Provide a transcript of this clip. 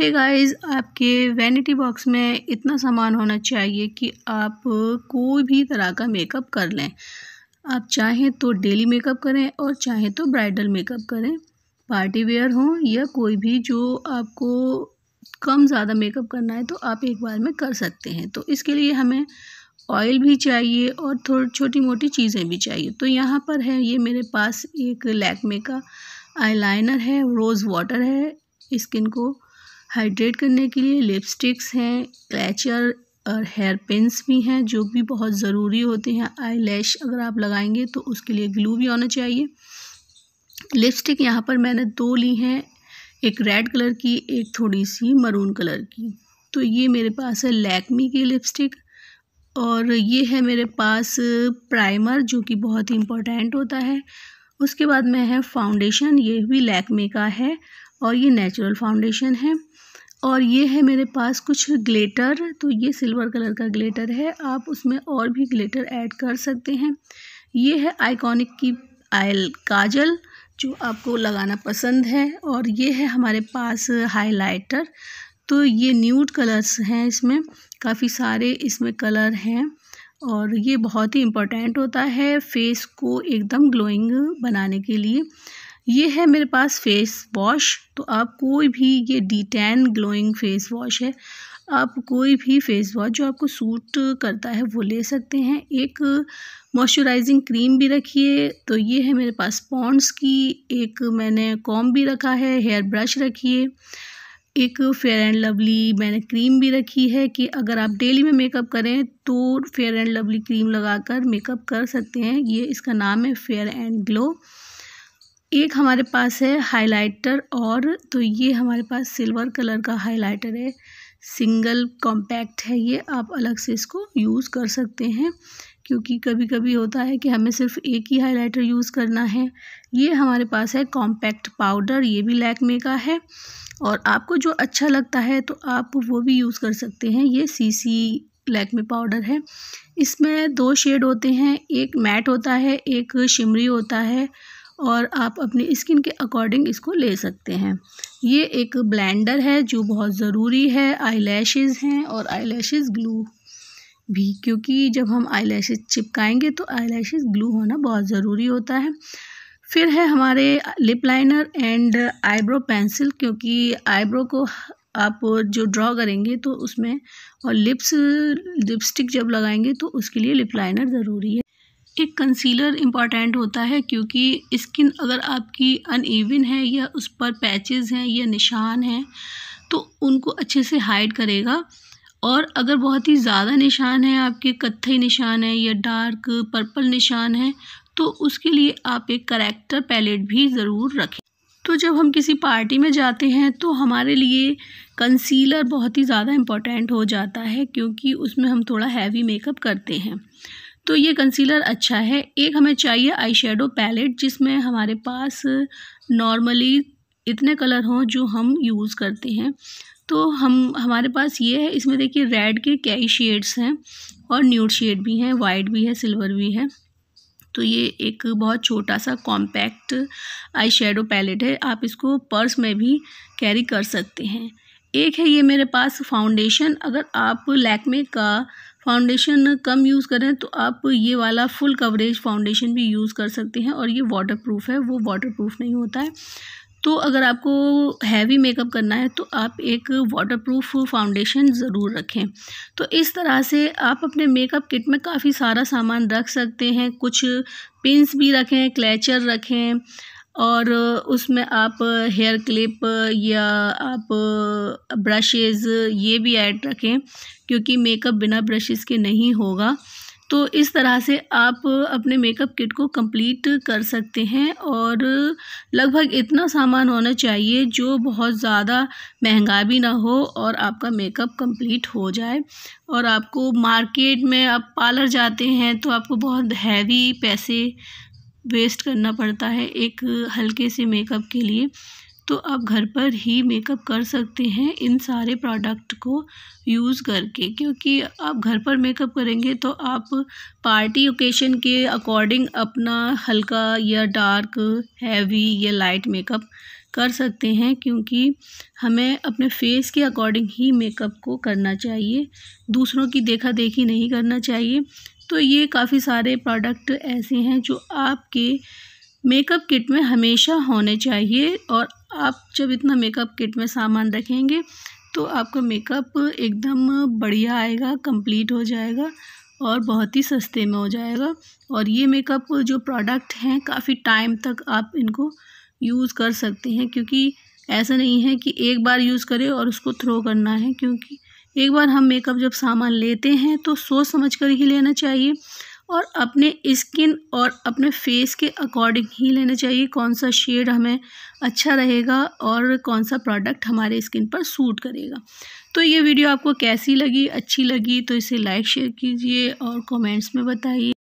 हे hey guys आपके vanity box में इतना सामान होना चाहिए कि आप कोई भी तरह का मेकअप कर लें आप चाहें तो डेली मेकअप करें और चाहें तो ब्राइडल मेकअप करें पार्टी वेयर हो या कोई भी जो आपको कम ज़्यादा मेकअप करना है तो आप एक बार में कर सकते हैं तो इसके लिए हमें ऑयल भी चाहिए और थोड़ी छोटी मोटी चीज़ें भी चाहिए तो यहाँ पर है ये मेरे पास एक लैकमे का आई है रोज़ वाटर है स्किन को हाइड्रेट करने के लिए लिपस्टिक्स हैं क्लैचर और हेयर पिन्स भी हैं जो भी बहुत ज़रूरी होते हैं आई लैश अगर आप लगाएंगे तो उसके लिए ग्लू भी होना चाहिए लिपस्टिक यहाँ पर मैंने दो ली हैं एक रेड कलर की एक थोड़ी सी मरून कलर की तो ये मेरे पास है लैकमी की लिपस्टिक और ये है मेरे पास प्राइमर जो कि बहुत ही इम्पोर्टेंट होता है उसके बाद में है फाउंडेशन ये भी लैकमे का है और ये नेचुरल फाउंडेशन है और ये है मेरे पास कुछ ग्लेटर तो ये सिल्वर कलर का ग्लेटर है आप उसमें और भी ग्लेटर ऐड कर सकते हैं ये है आइकॉनिक की आयल काजल जो आपको लगाना पसंद है और ये है हमारे पास हाइलाइटर तो ये न्यूड कलर्स हैं इसमें काफ़ी सारे इसमें कलर हैं और ये बहुत ही इम्पोर्टेंट होता है फेस को एकदम ग्लोइंग बनाने के लिए ये है मेरे पास फेस वॉश तो आप कोई भी ये D tan glowing face wash है आप कोई भी फेस वॉश जो आपको सूट करता है वो ले सकते हैं एक मॉइस्चराइजिंग क्रीम भी रखिए तो ये है मेरे पास पॉन्ड्स की एक मैंने कॉम भी रखा है हेयर ब्रश रखिए एक फेयर एंड लवली मैंने क्रीम भी रखी है कि अगर आप डेली में मेकअप करें तो फेयर एंड लवली क्रीम लगाकर मेकअप कर सकते हैं ये इसका नाम है फेयर एंड ग्लो एक हमारे पास है हाइलाइटर और तो ये हमारे पास सिल्वर कलर का हाइलाइटर है सिंगल कॉम्पैक्ट है ये आप अलग से इसको यूज़ कर सकते हैं क्योंकि कभी कभी होता है कि हमें सिर्फ एक ही हाइलाइटर यूज़ करना है ये हमारे पास है कॉम्पैक्ट पाउडर ये भी लैकमे का है और आपको जो अच्छा लगता है तो आप वो भी यूज़ कर सकते हैं ये सी सी लैकमे पाउडर है इसमें दो शेड होते हैं एक मैट होता है एक शिमरी होता है और आप अपनी स्किन के अकॉर्डिंग इसको ले सकते हैं ये एक ब्लेंडर है जो बहुत ज़रूरी है आई हैं और आईलैशेस ग्लू भी क्योंकि जब हम आईलैशेस चिपकाएंगे तो आईलैशेस ग्लू होना बहुत ज़रूरी होता है फिर है हमारे lip liner and eyebrow pencil क्योंकि आईब्रो को आप जो ड्रॉ करेंगे तो उसमें और लिप्स लिपस्टिक जब लगाएंगे तो उसके लिए लिप लाइनर ज़रूरी है एक कंसीलर इम्पॉर्टेंट होता है क्योंकि स्किन अगर आपकी अनइवन है या उस पर पैचेस हैं या निशान हैं तो उनको अच्छे से हाइड करेगा और अगर बहुत ही ज़्यादा निशान है आपके कत्थई निशान है या डार्क पर्पल निशान है तो उसके लिए आप एक करेक्टर पैलेट भी ज़रूर रखें तो जब हम किसी पार्टी में जाते हैं तो हमारे लिए कंसीलर बहुत ही ज़्यादा इम्पॉर्टेंट हो जाता है क्योंकि उसमें हम थोड़ा हैवी मेकअप करते हैं तो ये कंसीलर अच्छा है एक हमें चाहिए आई शेडो पैलेट जिसमें हमारे पास नॉर्मली इतने कलर हों जो हम यूज़ करते हैं तो हम हमारे पास ये है इसमें देखिए रेड के कई शेड्स हैं और न्यूड शेड भी हैं वाइट भी है सिल्वर भी है तो ये एक बहुत छोटा सा कॉम्पैक्ट आई शेडो पैलेट है आप इसको पर्स में भी कैरी कर सकते हैं एक है ये मेरे पास फाउंडेशन अगर आप लैकमे का फाउंडेशन कम यूज़ करें तो आप ये वाला फुल कवरेज फाउंडेशन भी यूज़ कर सकते हैं और ये वाटर प्रूफ है वो वाटर प्रूफ नहीं होता है तो अगर आपको हैवी मेकअप करना है तो आप एक वाटरप्रूफ फाउंडेशन ज़रूर रखें तो इस तरह से आप अपने मेकअप किट में काफ़ी सारा सामान रख सकते हैं कुछ पिंस भी रखें क्लैचर रखें और उसमें आप हेयर क्लिप या आप ब्रशेज़ ये भी ऐड रखें क्योंकि मेकअप बिना ब्रशेज़ के नहीं होगा तो इस तरह से आप अपने मेकअप किट को कंप्लीट कर सकते हैं और लगभग इतना सामान होना चाहिए जो बहुत ज़्यादा महंगा भी ना हो और आपका मेकअप कंप्लीट हो जाए और आपको मार्केट में आप पार्लर जाते हैं तो आपको बहुत हैवी पैसे वेस्ट करना पड़ता है एक हल्के से मेकअप के लिए तो आप घर पर ही मेकअप कर सकते हैं इन सारे प्रोडक्ट को यूज़ करके क्योंकि आप घर पर मेकअप करेंगे तो आप पार्टी ओकेशन के अकॉर्डिंग अपना हल्का या डार्क हैवी या लाइट मेकअप कर सकते हैं क्योंकि हमें अपने फेस के अकॉर्डिंग ही मेकअप को करना चाहिए दूसरों की देखा देखी नहीं करना चाहिए तो ये काफ़ी सारे प्रोडक्ट ऐसे हैं जो आपके मेकअप किट में हमेशा होने चाहिए और आप जब इतना मेकअप किट में सामान रखेंगे तो आपका मेकअप एकदम बढ़िया आएगा कंप्लीट हो जाएगा और बहुत ही सस्ते में हो जाएगा और ये मेकअप जो प्रोडक्ट हैं काफ़ी टाइम तक आप इनको यूज़ कर सकते हैं क्योंकि ऐसा नहीं है कि एक बार यूज़ करें और उसको थ्रो करना है क्योंकि एक बार हम मेकअप जब सामान लेते हैं तो सोच समझ कर ही लेना चाहिए और अपने स्किन और अपने फेस के अकॉर्डिंग ही लेना चाहिए कौन सा शेड हमें अच्छा रहेगा और कौन सा प्रोडक्ट हमारे स्किन पर सूट करेगा तो ये वीडियो आपको कैसी लगी अच्छी लगी तो इसे लाइक शेयर कीजिए और कमेंट्स में बताइए